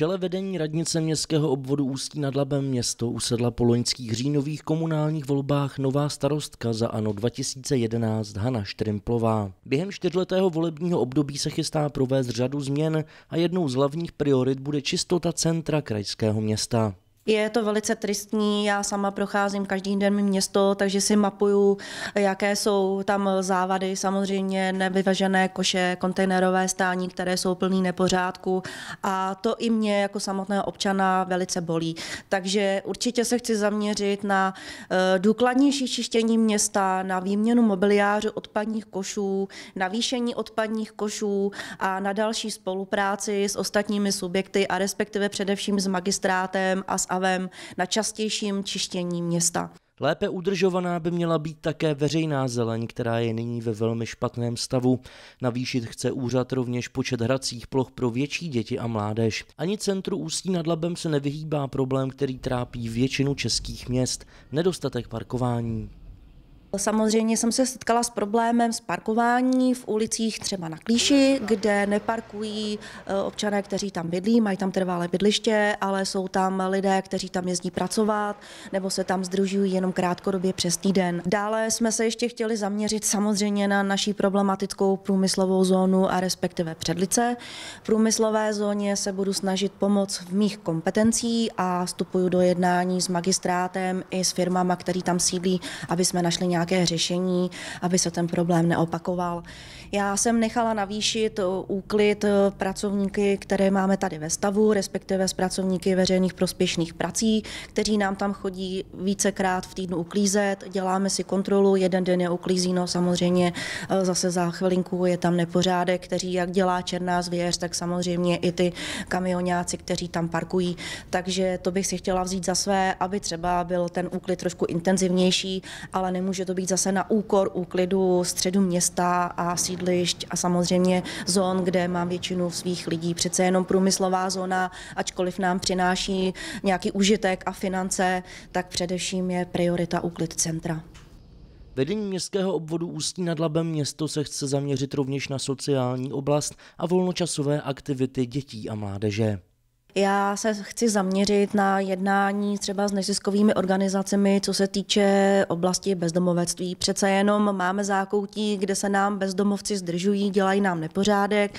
čele vedení radnice městského obvodu Ústí nad Labem město usedla po loňských říjnových komunálních volbách nová starostka za ano 2011 Hana Štrimplová. Během čtyřletého volebního období se chystá provést řadu změn a jednou z hlavních priorit bude čistota centra krajského města. Je to velice tristní, já sama procházím každý den město, takže si mapuju, jaké jsou tam závady, samozřejmě nevyvažené koše, kontejnerové stání, které jsou plný nepořádku a to i mě jako samotného občana velice bolí. Takže určitě se chci zaměřit na eh, důkladnější čištění města, na výměnu mobiliáře odpadních košů, na výšení odpadních košů a na další spolupráci s ostatními subjekty a respektive především s magistrátem a s avem na častějším čištění města. Lépe udržovaná by měla být také veřejná zeleň, která je nyní ve velmi špatném stavu. Navýšit chce úřad rovněž počet hracích ploch pro větší děti a mládež. Ani centru Ústí nad Labem se nevyhýbá problém, který trápí většinu českých měst – nedostatek parkování. Samozřejmě jsem se setkala s problémem s parkování v ulicích třeba na Klíši, kde neparkují eh, občané, kteří tam bydlí, mají tam trvalé bydliště, ale jsou tam lidé, kteří tam jezdí pracovat nebo se tam združují jenom krátkodobě přes týden. Dále jsme se ještě chtěli zaměřit samozřejmě na naší problematickou průmyslovou zónu a respektive předlice. V průmyslové zóně se budu snažit pomoct v mých kompetencí a vstupuju do jednání s magistrátem i s firmama, který tam sídlí, aby jsme našli nějaké nějaké řešení, aby se ten problém neopakoval. Já jsem nechala navýšit eh, úklid eh, pracovníky, které máme tady ve stavu, respektive s pracovníky veřejných prospěšných prací, kteří nám tam chodí vícekrát v týdnu uklízet, děláme si kontrolu, jeden den je uklízíno, samozřejmě eh, zase za chvilinku je tam nepořádek, kteří jak dělá černá zvěř, tak samozřejmě i ty kamionáci, kteří tam parkují. Takže to bych si chtěla vzít za své, aby třeba byl ten úklid trošku intenzivnější, ale nemůže to to být zase na úkor úklidu středu města a sídlišť a samozřejmě zón, kde mám většinu svých lidí. Přece jenom průmyslová zóna, ačkoliv nám přináší nějaký užitek a finance, tak především je priorita úklid centra. Vedení městského obvodu Ústí nad Labem město se chce zaměřit rovněž na sociální oblast a volnočasové aktivity dětí a mládeže. Já se chci zaměřit na jednání třeba s neziskovými organizacemi, co se týče oblasti bezdomovectví. Přece jenom máme zákoutí, kde se nám bezdomovci zdržují, dělají nám nepořádek.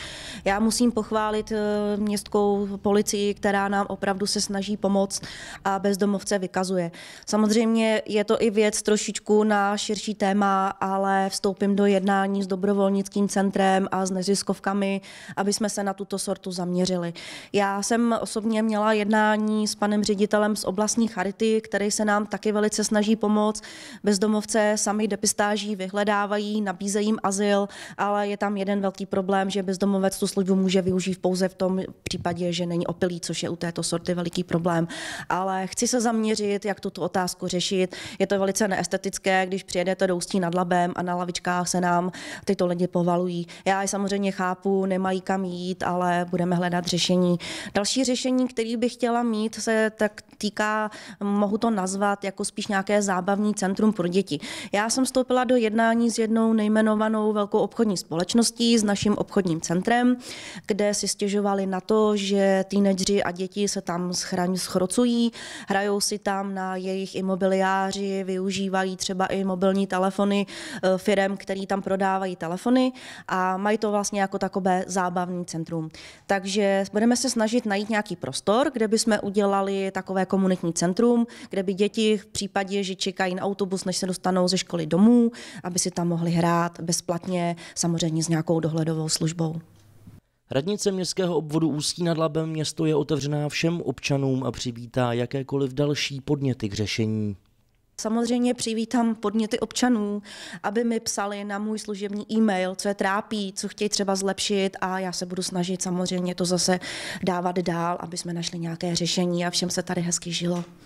Já musím pochválit eh, městskou policii, která nám opravdu se snaží pomoct a bezdomovce vykazuje. Samozřejmě je to i věc trošičku na širší téma, ale vstoupím do jednání s dobrovolnickým centrem a s neziskovkami, aby jsme se na tuto sortu zaměřili. Já jsem osobně měla jednání s panem ředitelem z oblastní charity, který se nám taky velice snaží pomoct. Bezdomovce sami depistáží vyhledávají, nabízejí jim azyl, ale je tam jeden velký problém, že bezdomovec tu službu může využít pouze v tom případě, že není opilý, což je u této sorty veliký problém. Ale chci se zaměřit, jak tuto otázku řešit. Je to velice neestetické, když přijedete do Ústí nad Labem a na lavičkách se nám tyto lidi povalují. Já je samozřejmě chápu, nemají kam jít, ale budeme hledat řešení. Další řešení řešení, který bych chtěla mít, se tak týká, mohu to nazvat jako spíš nějaké zábavní centrum pro děti. Já jsem vstoupila do jednání s jednou nejmenovanou velkou obchodní společností, s naším obchodním centrem, kde si stěžovali na to, že týnedři a děti se tam schraň schrocují, hrajou si tam na jejich imobiliáři, využívají třeba i mobilní telefony eh, firem, který tam prodávají telefony a mají to vlastně jako takové zábavní centrum. Takže budeme se snažit najít nějaké nějaký prostor, kde bychom udělali takové komunitní centrum, kde by děti v případě, že čekají na autobus, než se dostanou ze školy domů, aby si tam mohli hrát bezplatně, samozřejmě s nějakou dohledovou službou. Radnice městského obvodu Ústí nad Labem město je otevřená všem občanům a přivítá jakékoliv další podněty k řešení. Samozřejmě přivítám podněty občanů, aby mi psali na můj služební e-mail, co je trápí, co chtějí třeba zlepšit a já se budu snažit samozřejmě to zase dávat dál, aby jsme našli nějaké řešení a všem se tady hezky žilo.